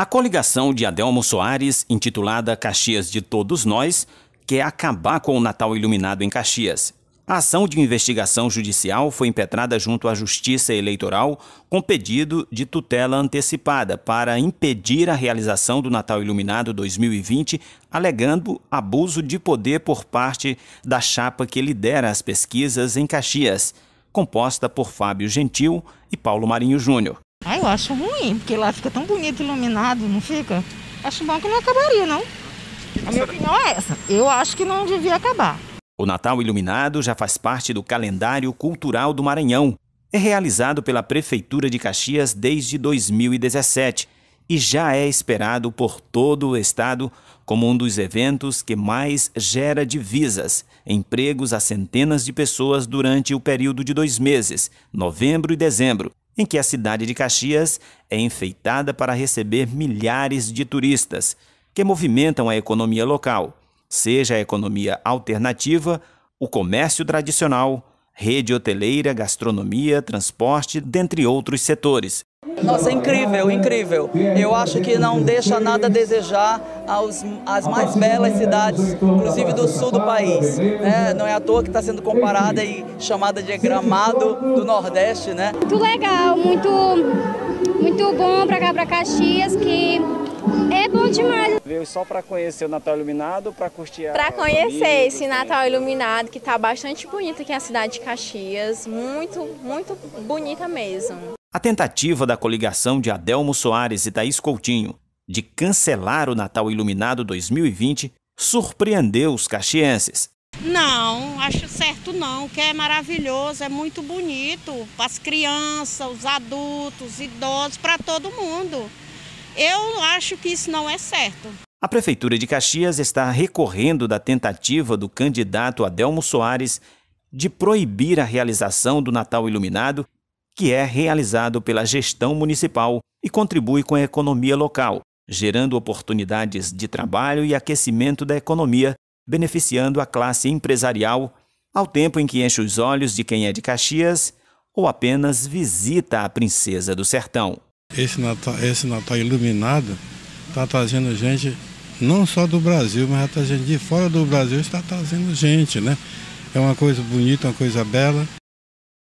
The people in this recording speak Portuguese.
A coligação de Adelmo Soares, intitulada Caxias de Todos Nós, quer acabar com o Natal Iluminado em Caxias. A ação de investigação judicial foi impetrada junto à Justiça Eleitoral com pedido de tutela antecipada para impedir a realização do Natal Iluminado 2020, alegando abuso de poder por parte da chapa que lidera as pesquisas em Caxias, composta por Fábio Gentil e Paulo Marinho Júnior. Ah, eu acho ruim, porque lá fica tão bonito, iluminado, não fica? Acho bom que não acabaria, não. A minha opinião é essa. Eu acho que não devia acabar. O Natal Iluminado já faz parte do calendário cultural do Maranhão. É realizado pela Prefeitura de Caxias desde 2017 e já é esperado por todo o estado como um dos eventos que mais gera divisas, empregos a centenas de pessoas durante o período de dois meses, novembro e dezembro, em que a cidade de Caxias é enfeitada para receber milhares de turistas que movimentam a economia local, seja a economia alternativa, o comércio tradicional, rede hoteleira, gastronomia, transporte, dentre outros setores. Nossa, incrível, incrível. Eu acho que não deixa nada a desejar aos, às mais belas cidades, inclusive do sul do país. Né? não é à toa que está sendo comparada e chamada de Gramado do Nordeste, né? Muito legal, muito, muito bom para cá, para Caxias, que é bom demais. Veio só para conhecer o Natal Iluminado, para curtir Para conhecer né? esse Natal Iluminado, que está bastante bonito aqui na cidade de Caxias, muito, muito bonita mesmo. A tentativa da coligação de Adelmo Soares e Thaís Coutinho de cancelar o Natal Iluminado 2020 surpreendeu os caxienses. Não, acho certo não, que é maravilhoso, é muito bonito para as crianças, os adultos, idosos, para todo mundo. Eu acho que isso não é certo. A Prefeitura de Caxias está recorrendo da tentativa do candidato Adelmo Soares de proibir a realização do Natal Iluminado que é realizado pela gestão municipal e contribui com a economia local, gerando oportunidades de trabalho e aquecimento da economia, beneficiando a classe empresarial, ao tempo em que enche os olhos de quem é de Caxias ou apenas visita a princesa do sertão. Esse Natal, esse Natal iluminado está trazendo gente não só do Brasil, mas está trazendo de fora do Brasil, está trazendo gente, né? É uma coisa bonita, uma coisa bela.